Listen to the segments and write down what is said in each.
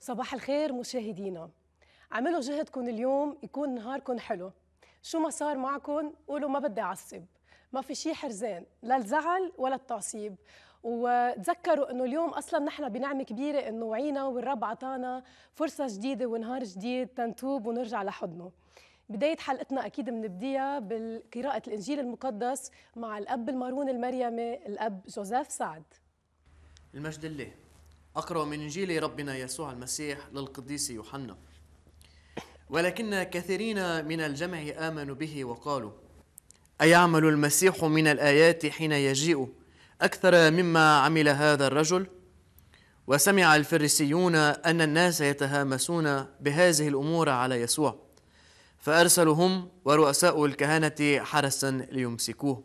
صباح الخير مشاهدينا عملوا جهدكم اليوم يكون نهاركم حلو شو ما صار معكم قولوا ما بدي اعصب ما في شيء حرزان لا الزعل ولا التعصيب وتذكروا انه اليوم اصلا نحن بنعمه كبيره انه وعينا والرب عطانا فرصه جديده ونهار جديد تنتوب ونرجع لحضنه بداية حلقتنا أكيد بنبديها بقراءة الإنجيل المقدس مع الأب المارون المريمي الأب جوزيف سعد المجد لله أقرأ من إنجيل ربنا يسوع المسيح للقديس يوحنا ولكن كثيرين من الجمع آمنوا به وقالوا أيعمل المسيح من الآيات حين يجيء أكثر مما عمل هذا الرجل؟ وسمع الفريسيون أن الناس يتهامسون بهذه الأمور على يسوع فأرسلوا هم ورؤساء الكهنة حرسا ليمسكوه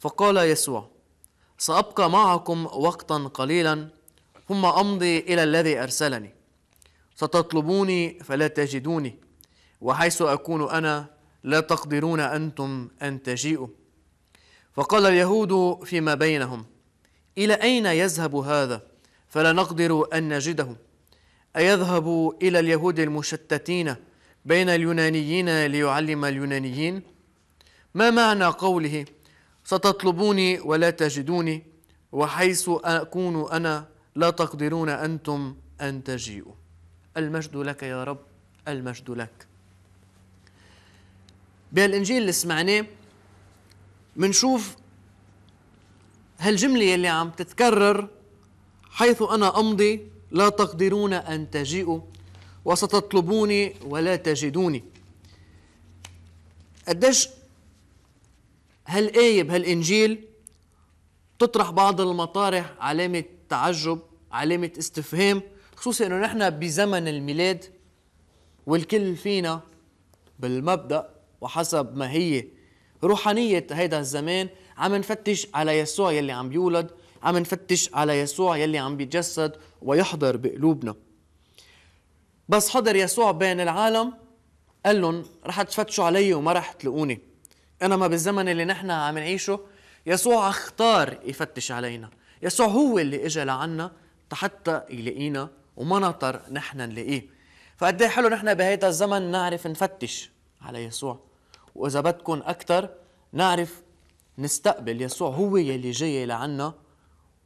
فقال يسوع سأبقى معكم وقتا قليلا ثم أمضي إلى الذي أرسلني ستطلبوني فلا تجدوني وحيث أكون أنا لا تقدرون أنتم أن تجيئوا فقال اليهود فيما بينهم إلى أين يذهب هذا فلا نقدر أن نجده أيذهب إلى اليهود المشتتين بين اليونانيين ليعلم اليونانيين ما معنى قوله ستطلبوني ولا تجدوني وحيث أكون أنا لا تقدرون أنتم أن تجيئوا المجد لك يا رب المجد لك بهالإنجيل اللي سمعناه منشوف هالجملة اللي عم تتكرر حيث أنا أمضي لا تقدرون أن تجيئوا وستطلبوني ولا تجدوني قديش هالآية بهالإنجيل تطرح بعض المطارح علامة تعجب علامة استفهام خصوصي أنه نحن بزمن الميلاد والكل فينا بالمبدأ وحسب ما هي روحانية هيدا الزمان عم نفتش على يسوع يلي عم بيولد عم نفتش على يسوع يلي عم بيتجسد ويحضر بقلوبنا بس حضر يسوع بين العالم قال لهم رح تفتشوا علي وما رح تلقوني انما بالزمن اللي نحن عم نعيشه يسوع اختار يفتش علينا يسوع هو اللي اجى لعنا حتى يلاقينا وما نطر نحن نلاقيه فقد إيه حلو نحن بهيدا الزمن نعرف نفتش على يسوع واذا بدكم اكثر نعرف نستقبل يسوع هو يلي جاي لعنا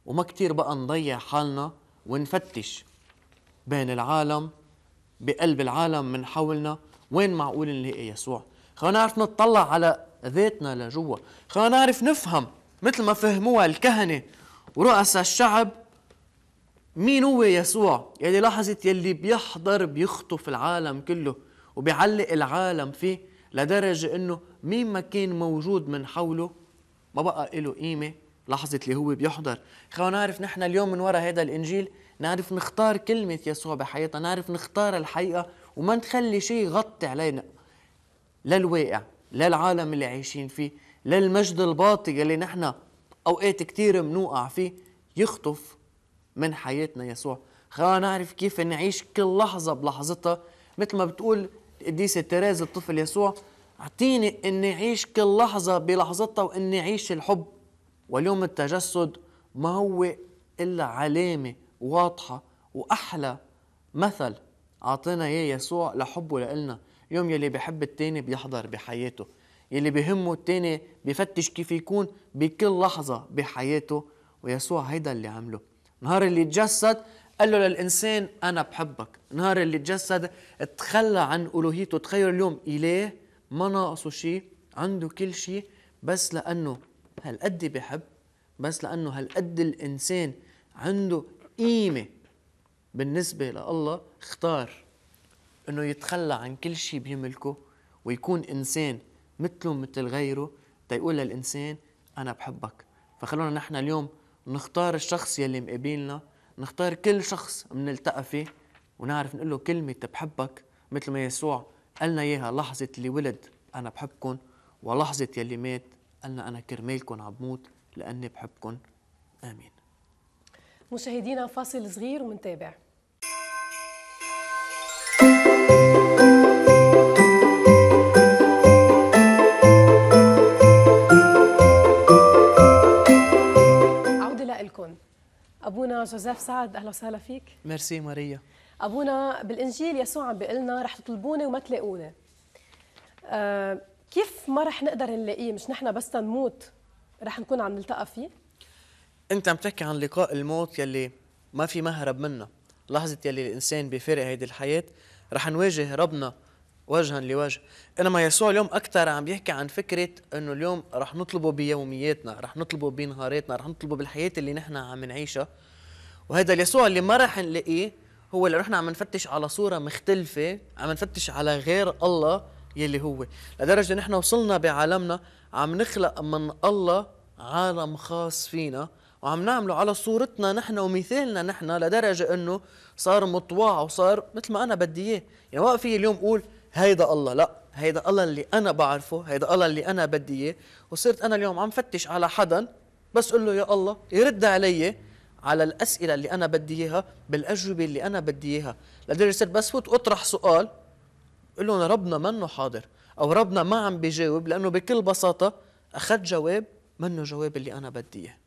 وما كتير بقى نضيع حالنا ونفتش بين العالم بقلب العالم من حولنا وين معقول نلاقي يسوع خلينا نعرف نطلع على ذاتنا لجوا خلينا نعرف نفهم مثل ما فهموها الكهنة ورؤساء الشعب مين هو يسوع يلي يعني لحظة يلي بيحضر بيخطف العالم كله وبيعلق العالم فيه لدرجة انه مين ما كان موجود من حوله ما بقى له قيمة لحظة اللي هو بيحضر خلينا نعرف نحن اليوم من وراء هذا الإنجيل نعرف نختار كلمة يسوع بحياتنا نعرف نختار الحقيقة وما نخلي شيء يغطي علينا لا الواقع لا العالم اللي عايشين فيه لا المجد الباطي اللي نحن أوقات كتير منوقع فيه يخطف من حياتنا يسوع خلينا نعرف كيف نعيش كل لحظة بلحظتها مثل ما بتقول قديسة تراز الطفل يسوع أعطيني أني أعيش كل لحظة بلحظتها وأني أعيش الحب واليوم التجسد ما هو إلا علامة واضحة وأحلى مثل أعطينا إياه يسوع لحبه لإلنا يوم يلي بحب التاني بيحضر بحياته يلي بهمه التاني بفتش كيف يكون بكل لحظة بحياته ويسوع هيدا اللي عمله نهار اللي تجسد قال له للإنسان أنا بحبك نهار اللي تجسد تخلى عن ألوهيته تخيل اليوم إله ما ناقصه شيء عنده كل شيء بس لأنه هالقد بحب بس لأنه هالقد الإنسان عنده قيمة بالنسبة لله اختار انه يتخلى عن كل شيء بيملكه ويكون انسان مثله مثل غيره تيقول للانسان انا بحبك فخلونا نحن اليوم نختار الشخص يلي مقابلنا نختار كل شخص بنلتقى فيه ونعرف نقول له كلمة بحبك مثل ما يسوع قالنا إياها لحظة اللي ولد أنا بحبكم ولحظة يلي مات قالنا أنا كرمالكم عبموت لأني بحبكم آمين مشاهدينا فاصل صغير ومنتابع ابونا جوزيف سعد اهلا وسهلا فيك ميرسي ماريا ابونا بالانجيل يسوع عم بيقول لنا رح تطلبوني وما تلاقوني أه كيف ما رح نقدر نلاقيه مش نحن بس نموت رح نكون عم نلتقى فيه انت عم تحكي عن لقاء الموت يلي ما في مهرب منه لحظة يلي الإنسان بفرق هيدي الحياة رح نواجه ربنا وجها لوجه إنما يسوع اليوم أكثر عم يحكي عن فكرة إنه اليوم رح نطلبه بيومياتنا رح نطلبه بنهاراتنا رح نطلبه بالحياة اللي نحن عم نعيشها وهذا اليسوع اللي ما رح نلاقيه هو اللي رحنا عم نفتش على صورة مختلفة عم نفتش على غير الله يلي هو لدرجة نحن وصلنا بعالمنا عم نخلق من الله عالم خاص فينا وعم نعمله على صورتنا نحن ومثالنا نحن لدرجة أنه صار مطواع وصار مثل ما أنا بدي إياه يعني ما في اليوم أقول هيدا الله لا هيدا الله اللي أنا بعرفه هيدا الله اللي أنا بدي إياه وصرت أنا اليوم عم فتش على حدا بس أقول له يا الله يرد علي على الأسئلة اللي أنا بدي إياها بالأجوبة اللي أنا بدي إياها لدرجة صرت بس فوت أطرح سؤال قول له ربنا منه حاضر أو ربنا ما عم بيجاوب لأنه بكل بساطة أخذت جواب منه جواب اللي أنا بدي إياه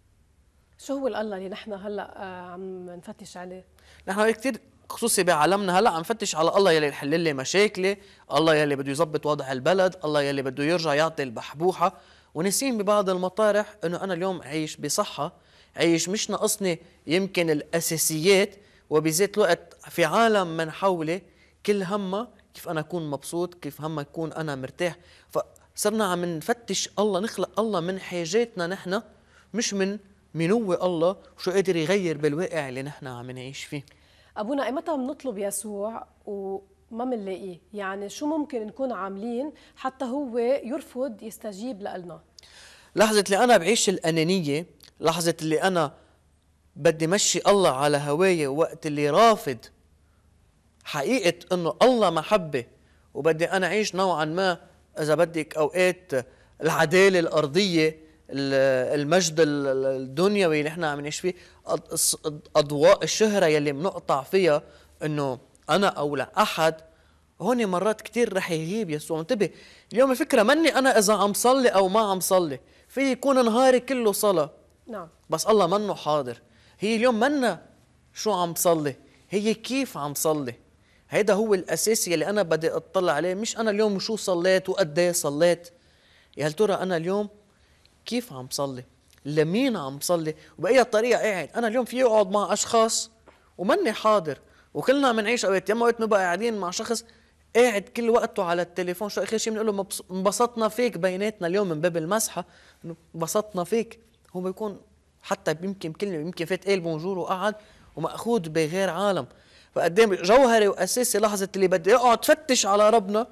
شو هو الله اللي نحن هلا آه، عم نفتش عليه؟ نحن كثير خصوصي بعالمنا هلا عم نفتش على الله يلي يحل لي مشاكلي، الله يلي بده يظبط وضع البلد، الله يلي بده يرجع يعطي البحبوحة، ونسين ببعض المطارح انه انا اليوم عايش بصحة، عايش مش ناقصني يمكن الاساسيات وبذات الوقت في عالم من حولي كل همها كيف انا اكون مبسوط، كيف همها اكون انا مرتاح، فصرنا عم نفتش الله نخلق الله من حاجاتنا نحن مش من هو الله وشو قادر يغير بالواقع اللي نحن عم نعيش فيه ابونا ايمتى بنطلب يسوع و ما بنلاقيه يعني شو ممكن نكون عاملين حتى هو يرفض يستجيب لنا لحظة اللي أنا بعيش الأنانية لحظة اللي أنا بدي مشي الله على هواية وقت اللي رافض حقيقة أنه الله محبة وبدي أنا أعيش نوعا ما إذا بدك أوقات العدالة الأرضية المجد الدنيوي اللي احنا عم نعيش فيه اضواء الشهره يلي بنقطع فيها انه انا او لا احد هون مرات كثير رح يغيب يسوع انتبه اليوم الفكره مني انا اذا عم صلي او ما عم صلي في يكون نهاري كله صلاه نعم بس الله منه حاضر هي اليوم منا شو عم صلي هي كيف عم صلي هيدا هو الاساس يلي انا بدي اطلع عليه مش انا اليوم شو صليت وقد ايه صليت يا هل ترى انا اليوم كيف عم صلي لمين عم صلي وبأي طريقة قاعد أنا اليوم في أقعد مع أشخاص ومني حاضر وكلنا بنعيش أوقات يا إما وقت بنبقى قاعدين مع شخص قاعد كل وقته على التليفون شو اخر شيء بنقول له انبسطنا فيك بيناتنا اليوم من باب المسحه انبسطنا فيك هو بيكون حتى يمكن كلمه يمكن فات قال بونجور وقعد ومأخوذ بغير عالم فقدام إيه جوهري واساسي لحظه اللي بدي اقعد فتش على ربنا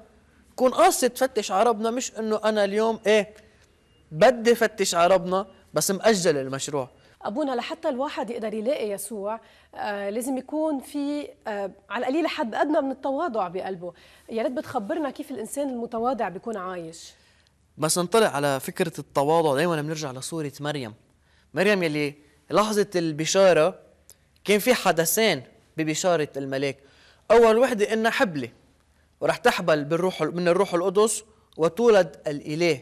كون قاصد تفتش على ربنا مش انه انا اليوم ايه بدي فتش عربنا بس مأجل المشروع ابونا لحتى الواحد يقدر يلاقي يسوع آه لازم يكون في آه على القليله حد ادنى من التواضع بقلبه يا ريت بتخبرنا كيف الانسان المتواضع بيكون عايش بس نطلع على فكره التواضع دائما بنرجع لصوره مريم مريم يلي لحظه البشاره كان في حدثين ببشاره الملاك اول وحده انها حبله ورح تحبل بالروح من الروح القدس وتولد الاله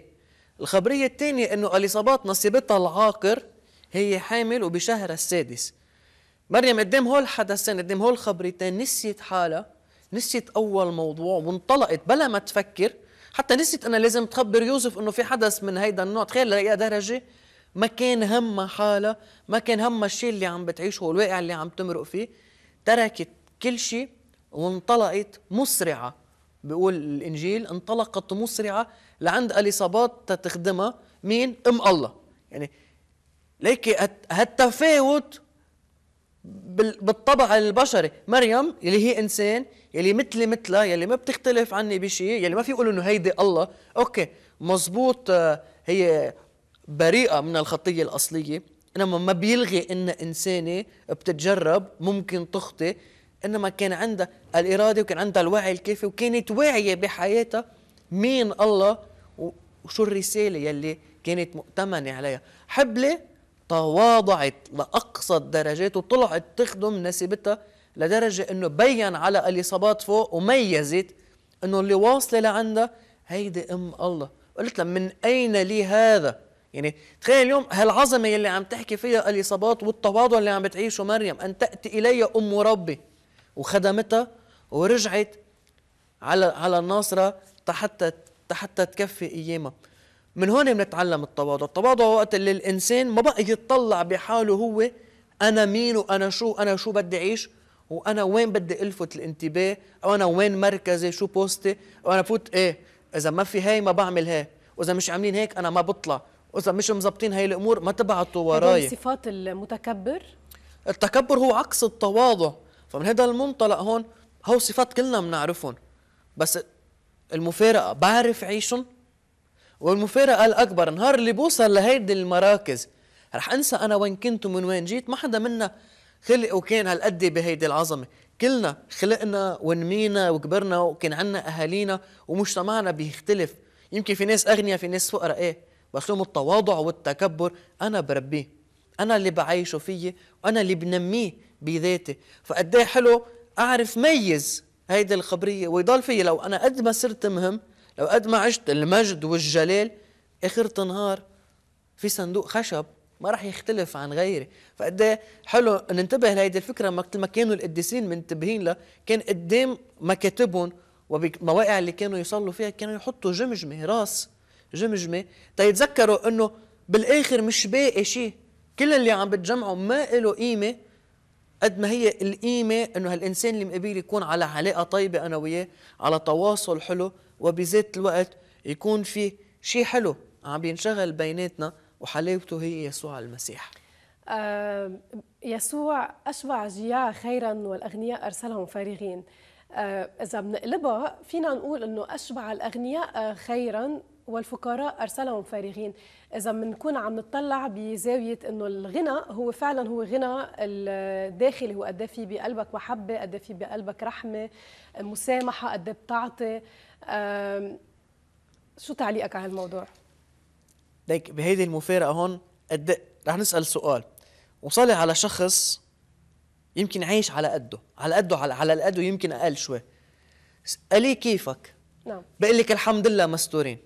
الخبرية الثانية أنه اليصابات نصيبتها العاقر هي حامل وبشهرها السادس مريم قدام هول حدثين قدام هول خبرتين نسيت حالها نسيت أول موضوع وانطلقت بلا ما تفكر حتى نسيت أنا لازم تخبر يوسف أنه في حدث من هيدا النوع تخيل لأي درجة ما كان همها حالها ما كان همها الشيء اللي عم بتعيشه والواقع اللي عم تمرق فيه تركت كل شيء وانطلقت مسرعة بيقول الانجيل انطلقت مسرعه لعند اليصابات تخدمها مين ام الله يعني ليك هالتفاوت بالطبع البشري مريم اللي هي انسان يلي مثلي مثلها يلي ما بتختلف عني بشيء يلي ما في يقول انه هيدي الله اوكي مزبوط آه، هي بريئه من الخطيه الاصليه انما ما بيلغي ان انسانه بتتجرب ممكن تخطئ انما كان عندها الاراده وكان عندها الوعي الكافي وكانت واعيه بحياتها مين الله وشو الرساله يلي كانت مؤتمنه عليها حبلة تواضعت لاقصى الدرجات وطلعت تخدم نسيبتها لدرجه انه بين على اليصابات فوق وميزت انه اللي واصله لعندها هيدي ام الله قلت لها من اين لي هذا يعني تخيل اليوم هالعظمه يلي عم تحكي فيها اليصابات والتواضع اللي عم بتعيشه مريم ان تاتي الي ام ربي وخدمتها ورجعت على على الناصرة حتى حتى تكفي ايامها من هون بنتعلم التواضع التواضع وقت اللي الانسان ما بقى يتطلع بحاله هو انا مين وانا شو انا شو بدي اعيش وانا وين بدي الفت الانتباه او انا وين مركزي شو بوستي او انا فوت ايه اذا ما في هاي ما بعمل هاي واذا مش عاملين هيك انا ما بطلع واذا مش مزبطين هاي الامور ما تبعتوا وراي صفات المتكبر التكبر هو عكس التواضع فمن هذا المنطلق هون هو صفات كلنا بنعرفهم بس المفارقه بعرف عيشهم والمفارقه الاكبر نهار اللي بوصل لهيدي المراكز رح انسى انا وين كنت ومن وين جيت ما حدا منا خلق وكان هالقد بهيدي العظمه كلنا خلقنا ونمينا وكبرنا وكان عنا اهالينا ومجتمعنا بيختلف يمكن في ناس اغنياء في ناس فقراء ايه بس لهم التواضع والتكبر انا بربيه انا اللي بعيشه فيي وانا اللي بنميه بذاته فقد حلو اعرف ميز هيدي الخبريه ويضل في لو انا قد ما صرت مهم لو قد ما عشت المجد والجلال اخر النهار في صندوق خشب ما راح يختلف عن غيري فقد حلو ننتبه لهيدي الفكره مثل ما كانوا القديسين منتبهين لها كان قدام مكاتبهم وبمواقع اللي كانوا يصلوا فيها كانوا يحطوا جمجمه راس جمجمه تيتذكروا انه بالاخر مش باقي شيء كل اللي عم بتجمعه ما له قيمه قد ما هي القيمة أنه هالإنسان اللي مقابل يكون على علاقة طيبة أنا وياه على تواصل حلو وبذات الوقت يكون في شيء حلو عم بينشغل بيناتنا وحلاوته هي يسوع المسيح آه يسوع أشبع جياع خيرا والأغنياء أرسلهم فارغين آه إذا بنقلبها فينا نقول أنه أشبع الأغنياء خيرا والفقراء ارسلهم فارغين اذا بنكون عم نطلع بزاويه انه الغنى هو فعلا هو غنى الداخلي هو قد إيه في بقلبك محبه قد إيه في بقلبك رحمه مسامحه قد إيه بتعطي شو تعليقك على هالموضوع ليك بهيدي المفارقه هون قد رح نسال سؤال وصلي على شخص يمكن عايش على قده على قده على, على قده يمكن اقل شوي قلي كيفك نعم بقول لك الحمد لله مستورين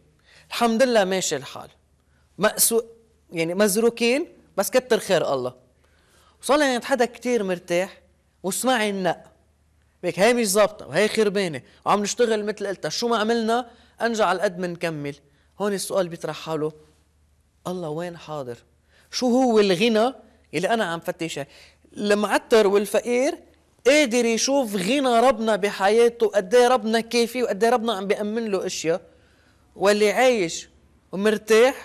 الحمد لله ماشي الحال مقسو يعني مزروكين بس كتر خير الله صار يعني حدا كتير مرتاح واسمعي النق بيك هي مش ظابطه وهي خربانه وعم نشتغل مثل قلتها شو ما عملنا انجع على قد ما نكمل هون السؤال بيطرح حاله الله وين حاضر شو هو الغنى اللي انا عم فتشها المعتر والفقير قادر يشوف غنى ربنا بحياته قد إيه ربنا كافي وقد إيه ربنا عم بيأمن له اشياء واللي عايش ومرتاح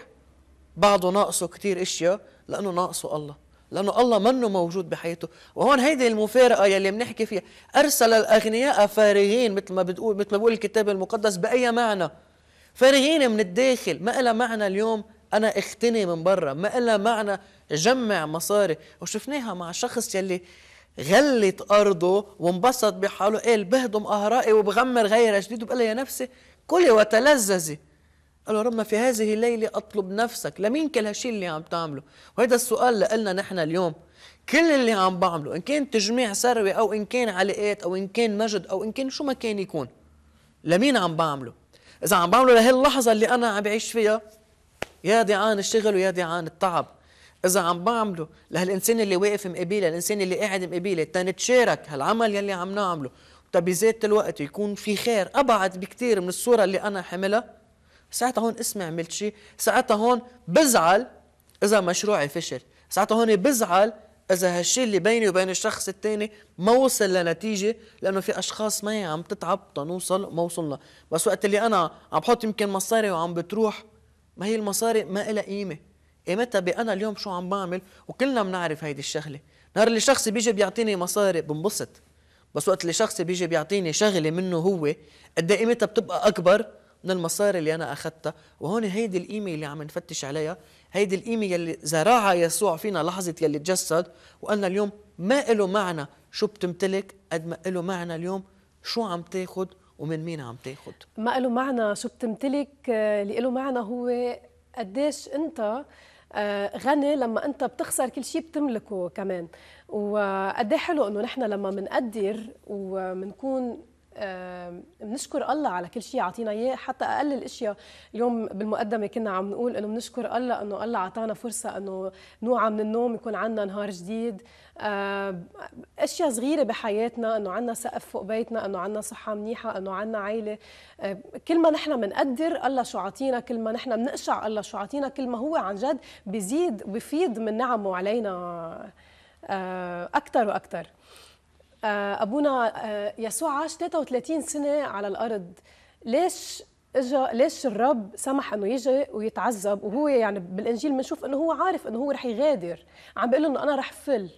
بعضه ناقصه كتير اشياء لانه ناقصه الله لانه الله منه موجود بحياته وهون هيدي المفارقه يلي بنحكي فيها ارسل الاغنياء فارغين مثل ما بتقول مثل ما بيقول الكتاب المقدس باي معنى فارغين من الداخل ما لها معنى اليوم انا اغتني من برا ما لها معنى جمع مصاري وشفناها مع شخص يلي غلت ارضه وانبسط بحاله قال بهدم اهرائي وبغمر غيرها جديد وبقول يا نفسي كلي وتلذذي قال له ما في هذه الليلة أطلب نفسك لمين كل هالشيء اللي عم تعمله وهذا السؤال لنا نحن اليوم كل اللي عم بعمله إن كان تجميع ثروة أو إن كان علاقات أو إن كان مجد أو إن كان شو ما كان يكون لمين عم بعمله إذا عم بعمله لهاللحظة اللي أنا عم بعيش فيها يا دعان الشغل ويا دعان التعب إذا عم بعمله لهالإنسان اللي واقف مقابيله الإنسان اللي قاعد مقابيله تنتشارك هالعمل يلي عم نعمله طيب بذات الوقت يكون في خير ابعد بكثير من الصوره اللي انا حملها ساعتها هون اسمي عملت شيء ساعتها هون بزعل اذا مشروعي فشل ساعتها هون بزعل اذا هالشيء اللي بيني وبين الشخص الثاني ما وصل لنتيجه لانه في اشخاص ما عم تتعب تنوصل ما وصلنا بس وقت اللي انا عم بحط يمكن مصاري وعم بتروح ما هي المصاري ما لها قيمه قيمتها إيه بانا اليوم شو عم بعمل وكلنا بنعرف هيدي الشغله نهار اللي شخص بيجي بيعطيني مصاري بنبسط بس وقت اللي شخص بيجي بيعطيني شغله منه هو قد قيمتها بتبقى اكبر من المصاري اللي انا اخذتها وهون هيدي القيمه اللي عم نفتش عليها هيدي القيمه اللي زرعها يسوع فينا لحظه يلي تجسد وقالنا اليوم ما له معنى شو بتمتلك قد ما له معنى اليوم شو عم تاخد ومن مين عم تاخد ما له معنى شو بتمتلك آه، اللي له معنى هو قديش انت آه، غني لما انت بتخسر كل شيء بتملكه كمان وقد إيه حلو انه نحن لما بنقدر وبنكون بنشكر الله على كل شيء عطينا اياه حتى اقل الاشياء اليوم بالمقدمه كنا عم نقول انه بنشكر الله انه الله اعطانا فرصه انه نوعى من النوم يكون عندنا نهار جديد اشياء صغيره بحياتنا انه عندنا سقف فوق بيتنا انه عندنا صحه منيحه انه عندنا عائله كل ما نحن بنقدر الله شو عطينا كل ما نحن بنقشع الله شو عطينا كل ما هو عن جد بيزيد وبيفيض من نعمه علينا آه، اكثر واكثر آه، ابونا آه، يسوع عاش 33 سنه على الارض ليش اجى ليش الرب سمح انه يجي ويتعذب وهو يعني بالانجيل بنشوف انه هو عارف انه هو رح يغادر عم بيقول انه انا رح فل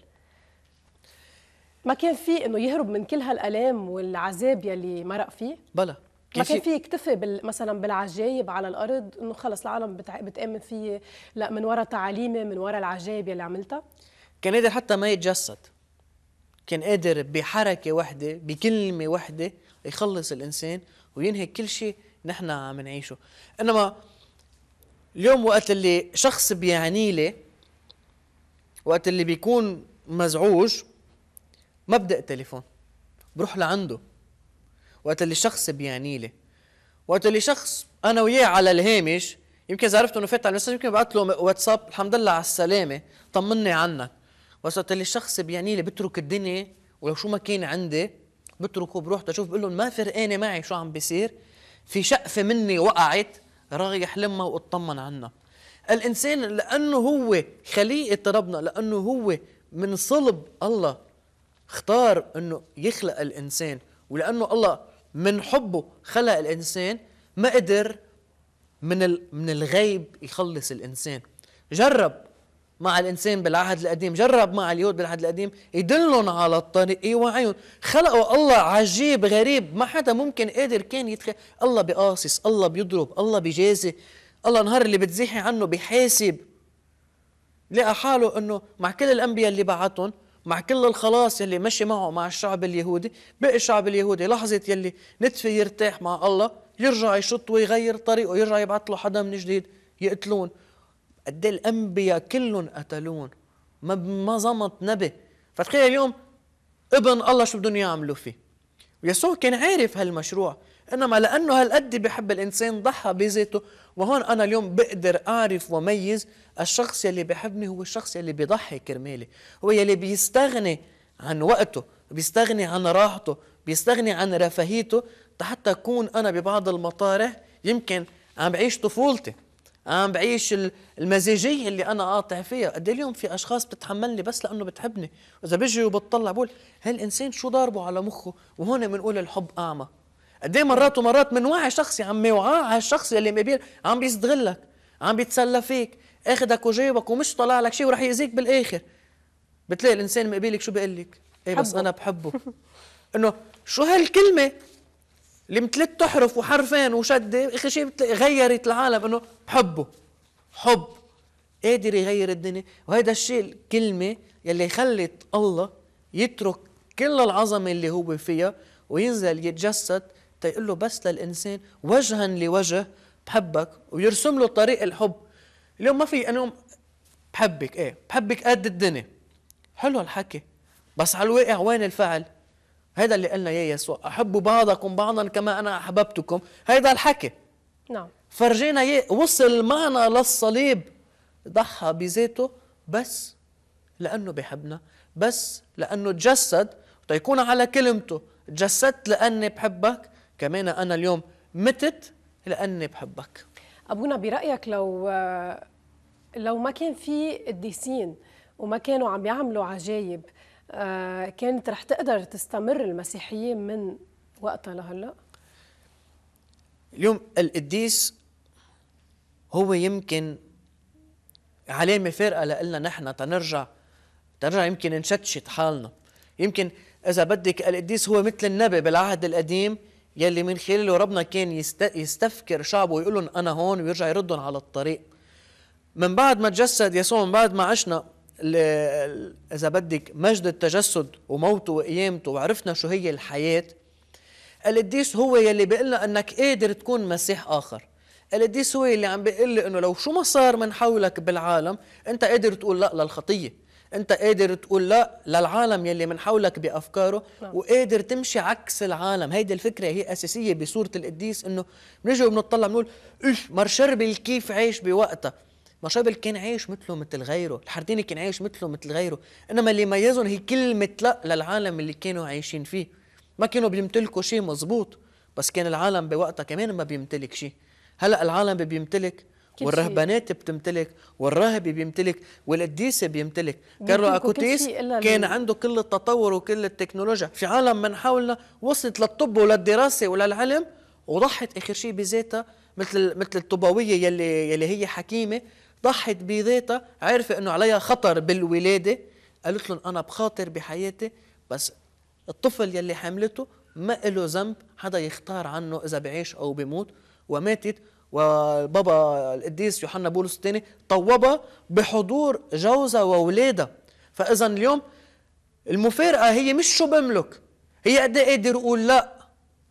ما كان في انه يهرب من كل هالالام والعذاب يلي مرق فيه بلا ما كان في يكتفي بال مثلا بالعجايب على الارض انه خلص العالم بتع... بتامن فيي لا من وراء تعاليمي من وراء العجايب يلي عملتها كان قادر حتى ما يتجسد كان قادر بحركة واحدة بكلمة واحدة يخلص الإنسان وينهي كل شيء نحن عم نعيشه إنما اليوم وقت اللي شخص بيعني لي وقت اللي بيكون مزعوج ما مبدأ تليفون بروح لعنده وقت اللي شخص بيعني لي وقت اللي شخص انا وياه على الهامش يمكن اذا عرفت انه فات على المسج يمكن بعت له واتساب الحمد لله على السلامه طمني عنك وصلت اللي الشخص بيعني لي بترك الدنيا ولو شو ما كان عندي بتركه بروح تشوف بقول لهم ما فرقانه معي شو عم بيصير في شقفه مني وقعت رايح لما واطمن عنها الانسان لانه هو خليقه ربنا لانه هو من صلب الله اختار انه يخلق الانسان ولانه الله من حبه خلق الانسان ما قدر من من الغيب يخلص الانسان جرب مع الإنسان بالعهد القديم جرب مع اليهود بالعهد القديم يدلهم على الطريق يوعيهم خلقوا الله عجيب غريب ما حدا ممكن قادر كان يتخيل الله بقاصص الله بيضرب الله بيجازي الله نهار اللي بتزيحي عنه بحاسب لقى حاله انه مع كل الانبياء اللي بعتهم مع كل الخلاص يلي مشي معه مع الشعب اليهودي بقي الشعب اليهودي لحظة يلي نتفي يرتاح مع الله يرجع يشط ويغير طريقه يرجع يبعث له حدا من جديد يقتلون قد الانبياء كلهم قتلون ما ما زمط نبي فتخيل اليوم ابن الله شو بدهم يعملوا فيه ويسوع كان عارف هالمشروع انما لانه هالقد بحب الانسان ضحى بذاته وهون انا اليوم بقدر اعرف وميز الشخص يلي بحبني هو الشخص يلي بيضحي كرمالي هو يلي بيستغني عن وقته بيستغني عن راحته بيستغني عن رفاهيته حتى اكون انا ببعض المطارح يمكن عم بعيش طفولتي عم بعيش المزاجية اللي أنا قاطع فيها قد إيه اليوم في أشخاص بتتحملني بس لأنه بتحبني وإذا بيجي وبتطلع بقول هالإنسان شو ضاربه على مخه وهون بنقول الحب أعمى قد إيه مرات ومرات من وعي شخص يا عمي وعاء هالشخص اللي مبير عم بيستغلك عم بيتسلى فيك اخدك وجايبك ومش طلع لك شيء وراح يأذيك بالآخر بتلاقي الإنسان مقبلك شو بيقول لك؟ إيه بس أنا بحبه إنه شو هالكلمة اللي تحرف وحرفين وشده اخر شيء غيرت العالم انه بحبه حب قادر يغير الدنيا وهيدا الشيء الكلمه يلي خلت الله يترك كل العظمه اللي هو فيها وينزل يتجسد تيقول له بس للانسان وجها لوجه بحبك ويرسم له طريق الحب اليوم ما في انا بحبك ايه بحبك قد الدنيا حلو الحكي بس على الواقع وين الفعل هذا اللي قالنا يا يسوع أحبوا بعضكم بعضا كما أنا أحببتكم هذا الحكي نعم فرجينا ي... وصل معنا للصليب ضحى بذاته بس لأنه بحبنا بس لأنه تجسد تيكون على كلمته تجسدت لأني بحبك كمان أنا اليوم متت لأني بحبك أبونا برأيك لو آه، لو ما كان في قديسين وما كانوا عم يعملوا عجايب آه، كانت رح تقدر تستمر المسيحيه من وقتها لهلا اليوم القديس هو يمكن علامه فارقه لنا نحن تنرجع تنرجع يمكن نشتشت حالنا يمكن اذا بدك القديس هو مثل النبي بالعهد القديم يلي من خلاله ربنا كان يستفكر شعبه ويقول لهم انا هون ويرجع يردهم على الطريق من بعد ما تجسد يسوع من بعد ما عشنا اذا بدك مجد التجسد وموته وقيامته وعرفنا شو هي الحياه القديس هو يلي بيقول لنا انك قادر تكون مسيح اخر القديس هو يلي عم بيقول لي انه لو شو ما صار من حولك بالعالم انت قادر تقول لا للخطيه انت قادر تقول لا للعالم يلي من حولك بافكاره نعم. وقادر تمشي عكس العالم هيدي الفكره هي اساسيه بصوره القديس انه بنيجي وبنطلع بنقول ايش مر شربل كيف عايش بوقتها ما شابل كان عايش مثله مثل غيره الحرديني كان عايش مثله مثل غيره انما اللي ميزهم هي كلمه لا للعالم اللي كانوا عايشين فيه ما كانوا بيمتلكوا شيء مزبوط بس كان العالم بوقتها كمان ما بيمتلك شيء هلا العالم بيمتلك والرهبانات بتمتلك والراهب بيمتلك والقديس بيمتلك كارلو اكوتيس كان عنده كل التطور وكل التكنولوجيا في عالم من حولنا وصلت للطب وللدراسه وللعلم وضحت اخر شيء بذاتها مثل مثل الطوباويه يلي يلي هي حكيمه ضحت بذاتها عارفة أنه عليها خطر بالولادة قالت لهم أنا بخاطر بحياتي بس الطفل يلي حملته ما له ذنب حدا يختار عنه إذا بعيش أو بموت وماتت وبابا القديس يوحنا بولس الثاني طوبها بحضور جوزها وأولادها فإذا اليوم المفارقة هي مش شو بملك هي قد ايه قادر أقول لا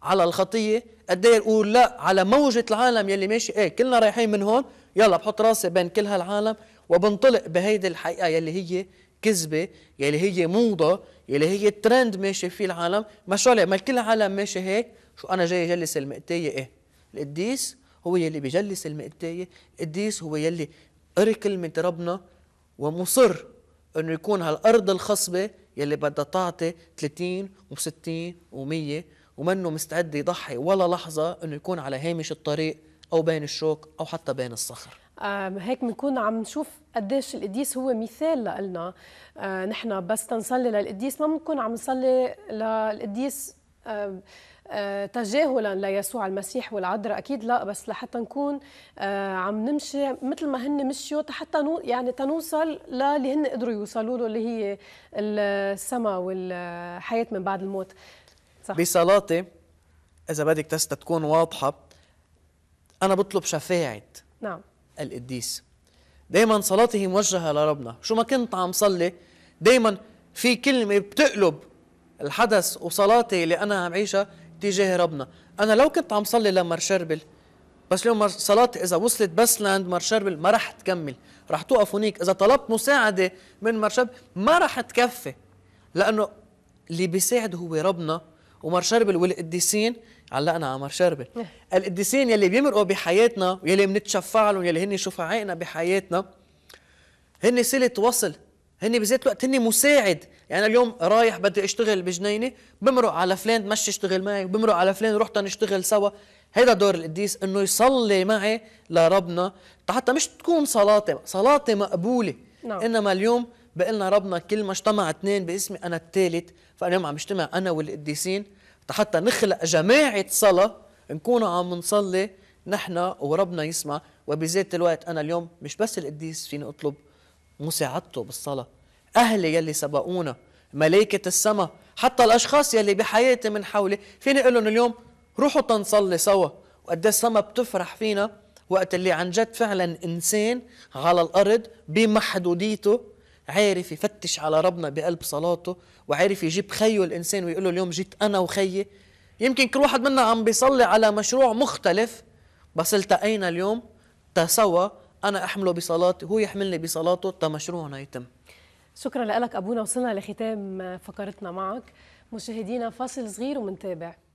على الخطية قد ايه أقول لا على موجة العالم يلي ماشي إيه كلنا رايحين من هون يلا بحط راسي بين كل هالعالم وبنطلق بهيدي الحقيقه يلي هي كذبه يلي هي موضه يلي هي ترند ماشي فيه العالم ما شو ما كل العالم ماشي هيك شو انا جاي جلس المقتيه ايه القديس هو يلي بجلس المقتيه القديس هو يلي قري كلمه ربنا ومصر انه يكون هالارض الخصبه يلي بدها تعطي 30 و60 و100 ومنه مستعد يضحي ولا لحظه انه يكون على هامش الطريق او بين الشوك او حتى بين الصخر هيك بنكون عم نشوف قديش القديس هو مثال لإلنا آه، نحن بس تنصلي للقديس ما بنكون عم نصلي للقديس آه، تجاهلا ليسوع المسيح والعذراء اكيد لا بس لحتى نكون آه، عم نمشي مثل ما هن مشيوا حتى نو يعني تنوصل للي هن قدروا يوصلوا له اللي هي السماء والحياه من بعد الموت صح. بصلاتي اذا بدك تكون واضحه أنا بطلب شفاعة نعم القديس دايما صلاتي هي موجهة لربنا شو ما كنت عم صلي دايما في كلمة بتقلب الحدث وصلاتي اللي أنا عم عيشها تجاه ربنا أنا لو كنت عم صلي لمر شربل بس اليوم صلاتي إذا وصلت بس لعند مر شربل ما رح تكمل رح توقف هنيك إذا طلبت مساعدة من مر شربل ما رح تكفي لأنه اللي بيساعد هو ربنا ومر شربل والقديسين علقنا على مر شربل إيه. القديسين يلي بيمرقوا بحياتنا ويلي بنتشفع لهم يلي هن شفعائنا بحياتنا هن سلة وصل هن بذات الوقت هن مساعد يعني اليوم رايح بدي اشتغل بجنينه بمرق على فلان مش اشتغل معي وبمرق على فلان رحت نشتغل سوا هيدا دور القديس انه يصلي معي لربنا حتى مش تكون صلاتي صلاتي مقبوله نعم. انما اليوم بقول لنا ربنا كل ما اجتمع اثنين باسمي أنا الثالث فأنا عم اجتمع أنا والقديسين حتى نخلق جماعة صلاة نكون عم نصلي نحن وربنا يسمع وبذات الوقت أنا اليوم مش بس القديس فيني أطلب مساعدته بالصلاة أهلي يلي سبقونا ملائكة السماء حتى الأشخاص يلي بحياتي من حولي فيني أقول لهم اليوم روحوا تنصلي سوا وقد إيه السماء بتفرح فينا وقت اللي عن جد فعلا إنسان على الأرض بمحدوديته عارف يفتش على ربنا بقلب صلاته وعارف يجيب خيه الإنسان ويقول له اليوم جيت أنا وخيي يمكن كل واحد منا عم بيصلي على مشروع مختلف بس التقينا اليوم تسوى أنا أحمله بصلاتي هو يحملني بصلاته تمشروعنا يتم شكرا لك أبونا وصلنا لختام فقرتنا معك مشاهدينا فاصل صغير ومنتابع